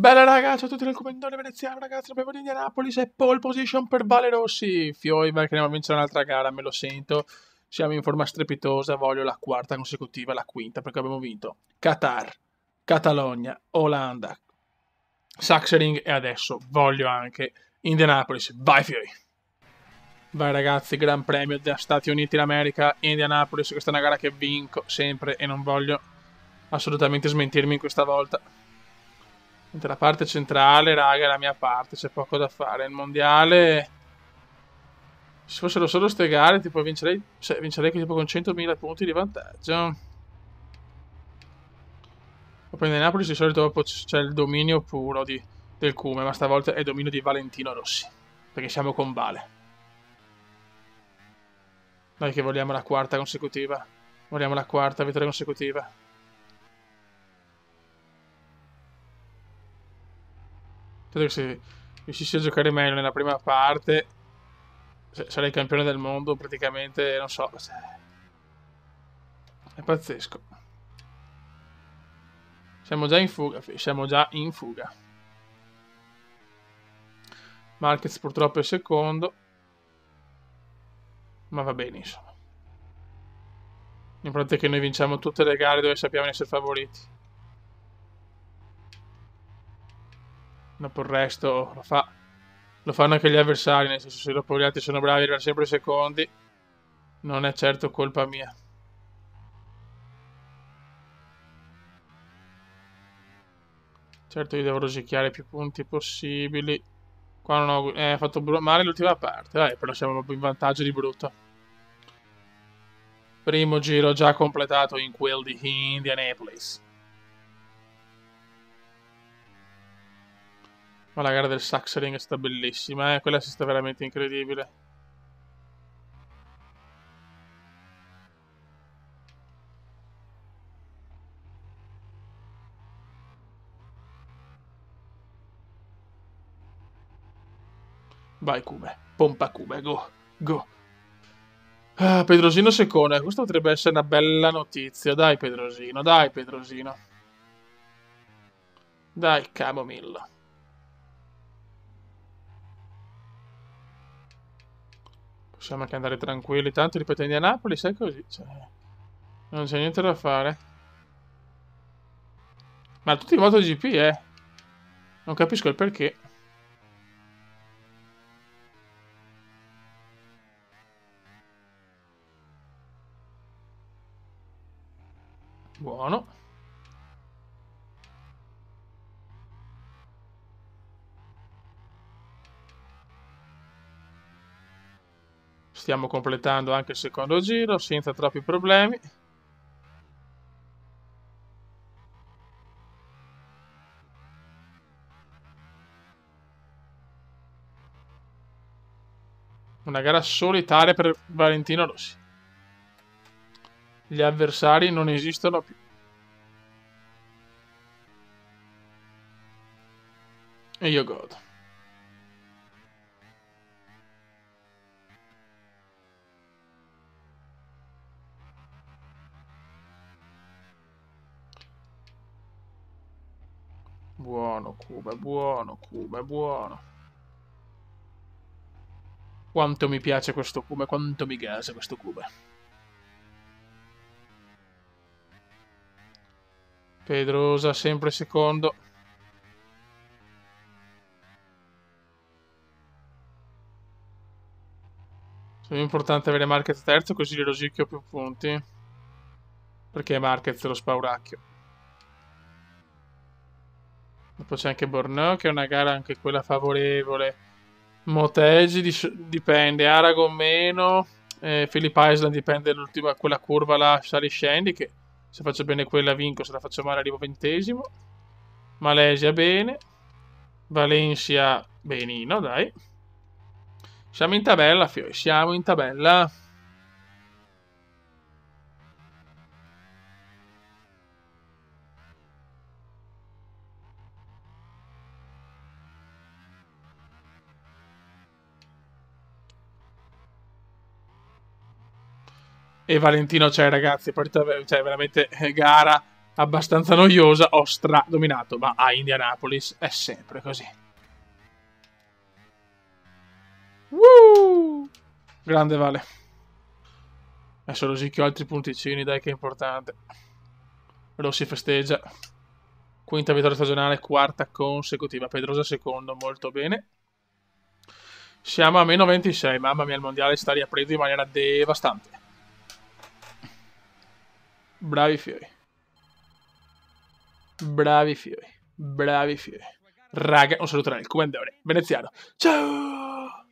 Bella ragazzi, a tutti nel commentone veneziano, ragazzi, abbiamo l'Indianapolis e pole position per Vale Rossi. Fioiva che ne a vincere un'altra gara, me lo sento. Siamo in forma strepitosa, voglio la quarta consecutiva, la quinta, perché abbiamo vinto Qatar, Catalogna, Olanda, Saxering e adesso voglio anche Indianapolis. Vai Fioi! Vai ragazzi, Gran Premio degli Stati Uniti d'America, Indianapolis, questa è una gara che vinco sempre e non voglio assolutamente smentirmi in questa volta. Mentre la parte centrale, raga, è la mia parte, c'è poco da fare. Il mondiale... Se fossero solo ste gare, tipo, vincerei, cioè, vincerei tipo con 100.000 punti di vantaggio. Poi nel Napoli di solito c'è il dominio puro di, del Cume, ma stavolta è dominio di Valentino Rossi, perché siamo con Vale. Noi che vogliamo la quarta consecutiva. Vogliamo la quarta vittoria consecutiva. Credo che se riuscissi a giocare meglio nella prima parte sarei campione del mondo praticamente, non so. È pazzesco. Siamo già in fuga, siamo già in fuga. Marquez purtroppo è secondo. Ma va bene, insomma. L'importante è che noi vinciamo tutte le gare dove sappiamo essere favoriti. dopo il resto lo, fa. lo fanno anche gli avversari, nel senso se dopo gli altri sono bravi erano sempre secondi, non è certo colpa mia. Certo io devo rosicchiare più punti possibili. Qua non ho eh, fatto male l'ultima parte, dai, però siamo in vantaggio di brutto. Primo giro già completato in quel di Indianapolis. Ma la gara del Saxering sta bellissima, eh? Quella si sta veramente incredibile. Vai Cube, pompa Cube, go, go. Ah, Pedrosino Secone, eh, questa potrebbe essere una bella notizia. Dai Pedrosino, dai Pedrosino. Dai Camomilla. possiamo anche andare tranquilli. Tanto ripetendo a Napoli, sai così. Cioè, non c'è niente da fare. Ma tutti in MotoGP, eh. Non capisco il perché. Buono. stiamo completando anche il secondo giro senza troppi problemi. Una gara solitaria per Valentino Rossi. Gli avversari non esistono più. E io godo. buono, Cuba è buono, Cuba è buono. Quanto mi piace questo Cuba, quanto mi gasa questo Cuba. Pedrosa sempre secondo. È importante avere Marquez terzo così gli rosicchio più punti. Perché Marquez lo spauracchio. Dopo c'è anche Borneo che è una gara anche quella favorevole. Motegi dipende, Aragon meno, eh, Philip Island dipende dall'ultima quella curva là, sali scendi che se faccio bene quella vinco, se la faccio male arrivo ventesimo. Malesia bene, Valencia benino, dai. Siamo in tabella, Fiori, siamo in tabella. e Valentino, cioè ragazzi, partita cioè, veramente eh, gara abbastanza noiosa, ho stradominato, ma a Indianapolis è sempre così. Woo! Grande Vale. Adesso rosicchio altri punticini, dai che è importante. Rossi festeggia. Quinta vittoria stagionale, quarta consecutiva. Pedrosa secondo, molto bene. Siamo a meno 26, mamma mia il mondiale sta riaprendo in maniera devastante. Bravi Fioi. Bravi Fioi. Bravi Fiori. Raga, un saluto dal Cubendore veneziano. Ciao!